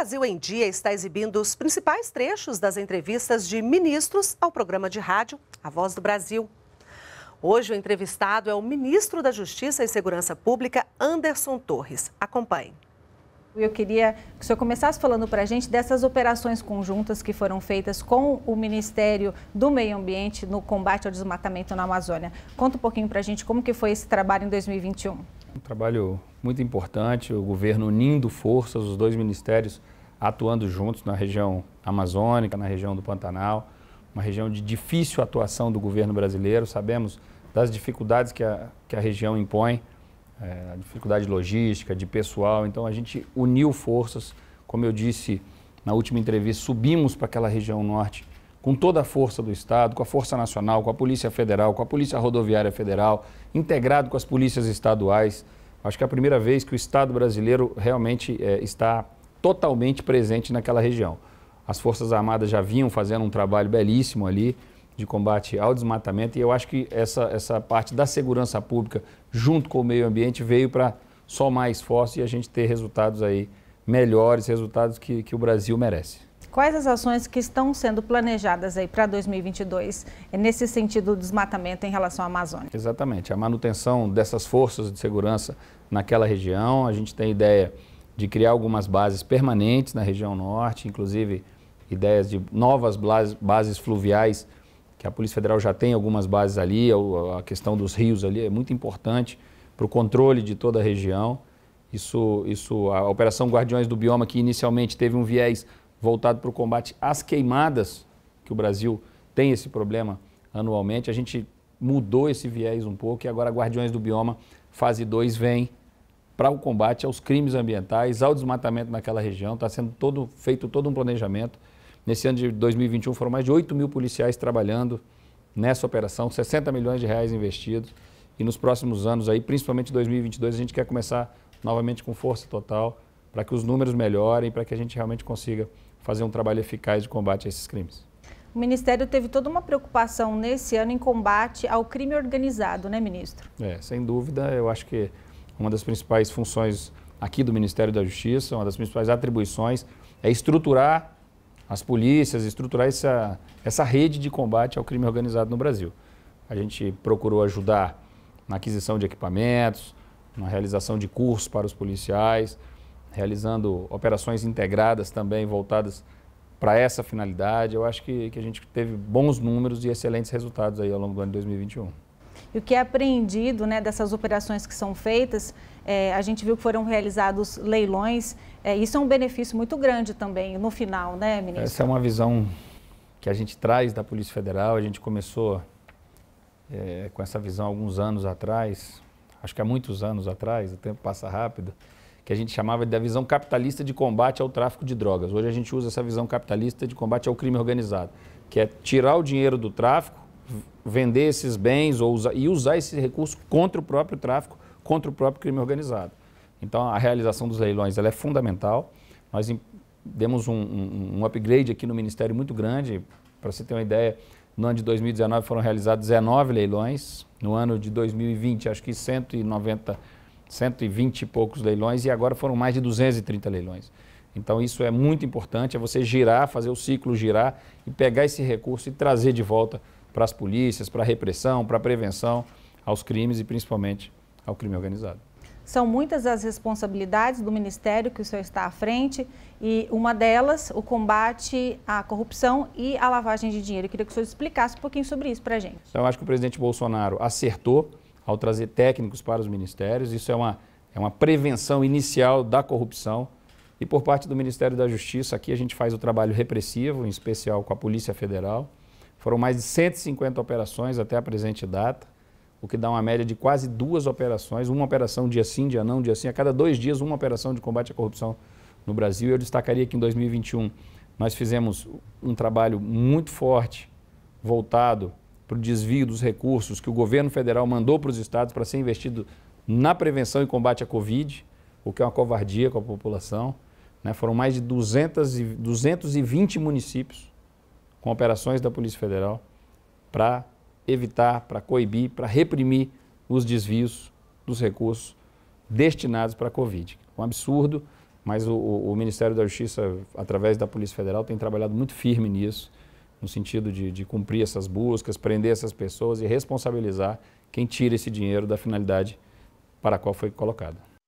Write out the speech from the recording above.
Brasil em Dia está exibindo os principais trechos das entrevistas de ministros ao programa de rádio A Voz do Brasil. Hoje o entrevistado é o ministro da Justiça e Segurança Pública, Anderson Torres. Acompanhe. Eu queria que o senhor começasse falando para a gente dessas operações conjuntas que foram feitas com o Ministério do Meio Ambiente no combate ao desmatamento na Amazônia. Conta um pouquinho para a gente como que foi esse trabalho em 2021. Um trabalho muito importante, o governo unindo forças, os dois ministérios atuando juntos na região amazônica, na região do Pantanal, uma região de difícil atuação do governo brasileiro. Sabemos das dificuldades que a, que a região impõe, é, a dificuldade logística, de pessoal. Então a gente uniu forças, como eu disse na última entrevista, subimos para aquela região norte com toda a força do Estado, com a Força Nacional, com a Polícia Federal, com a Polícia Rodoviária Federal, integrado com as polícias estaduais. Acho que é a primeira vez que o Estado brasileiro realmente é, está totalmente presente naquela região. As Forças Armadas já vinham fazendo um trabalho belíssimo ali de combate ao desmatamento e eu acho que essa, essa parte da segurança pública junto com o meio ambiente veio para só mais e a gente ter resultados aí melhores, resultados que, que o Brasil merece. Quais as ações que estão sendo planejadas aí para 2022 é, nesse sentido do desmatamento em relação à Amazônia? Exatamente. A manutenção dessas forças de segurança naquela região, a gente tem ideia de criar algumas bases permanentes na região norte, inclusive ideias de novas bases fluviais, que a Polícia Federal já tem algumas bases ali, a questão dos rios ali é muito importante para o controle de toda a região. Isso, isso, a Operação Guardiões do Bioma, que inicialmente teve um viés voltado para o combate às queimadas, que o Brasil tem esse problema anualmente. A gente mudou esse viés um pouco e agora Guardiões do Bioma, fase 2, vem para o combate aos crimes ambientais, ao desmatamento naquela região. Está sendo todo, feito todo um planejamento. Nesse ano de 2021 foram mais de 8 mil policiais trabalhando nessa operação, 60 milhões de reais investidos. E nos próximos anos, aí, principalmente 2022, a gente quer começar novamente com força total para que os números melhorem, para que a gente realmente consiga fazer um trabalho eficaz de combate a esses crimes. O Ministério teve toda uma preocupação nesse ano em combate ao crime organizado, né, ministro? É, sem dúvida. Eu acho que uma das principais funções aqui do Ministério da Justiça, uma das principais atribuições, é estruturar as polícias, estruturar essa, essa rede de combate ao crime organizado no Brasil. A gente procurou ajudar na aquisição de equipamentos, na realização de cursos para os policiais, realizando operações integradas também voltadas para essa finalidade. Eu acho que, que a gente teve bons números e excelentes resultados aí ao longo do ano de 2021. E o que é apreendido né, dessas operações que são feitas, é, a gente viu que foram realizados leilões, é, isso é um benefício muito grande também no final, né, ministro? Essa é uma visão que a gente traz da Polícia Federal, a gente começou é, com essa visão alguns anos atrás, acho que há muitos anos atrás, o tempo passa rápido, que a gente chamava da visão capitalista de combate ao tráfico de drogas. Hoje a gente usa essa visão capitalista de combate ao crime organizado, que é tirar o dinheiro do tráfico, vender esses bens ou usar, e usar esse recurso contra o próprio tráfico, contra o próprio crime organizado. Então a realização dos leilões ela é fundamental. Nós demos um, um, um upgrade aqui no Ministério muito grande. Para você ter uma ideia, no ano de 2019 foram realizados 19 leilões, no ano de 2020 acho que 190 120 e poucos leilões e agora foram mais de 230 leilões. Então isso é muito importante, é você girar, fazer o ciclo girar e pegar esse recurso e trazer de volta para as polícias, para a repressão, para a prevenção aos crimes e principalmente ao crime organizado. São muitas as responsabilidades do Ministério que o senhor está à frente e uma delas, o combate à corrupção e à lavagem de dinheiro. Eu queria que o senhor explicasse um pouquinho sobre isso para a gente. Então, eu acho que o presidente Bolsonaro acertou ao trazer técnicos para os ministérios. Isso é uma, é uma prevenção inicial da corrupção. E por parte do Ministério da Justiça, aqui a gente faz o trabalho repressivo, em especial com a Polícia Federal. Foram mais de 150 operações até a presente data, o que dá uma média de quase duas operações, uma operação dia sim, dia não, dia sim. A cada dois dias, uma operação de combate à corrupção no Brasil. Eu destacaria que em 2021 nós fizemos um trabalho muito forte voltado para o desvio dos recursos que o governo federal mandou para os estados para ser investido na prevenção e combate à Covid, o que é uma covardia com a população. Né? Foram mais de 200 e, 220 municípios com operações da Polícia Federal para evitar, para coibir, para reprimir os desvios dos recursos destinados para a Covid. Um absurdo, mas o, o Ministério da Justiça, através da Polícia Federal, tem trabalhado muito firme nisso no sentido de, de cumprir essas buscas, prender essas pessoas e responsabilizar quem tira esse dinheiro da finalidade para a qual foi colocado.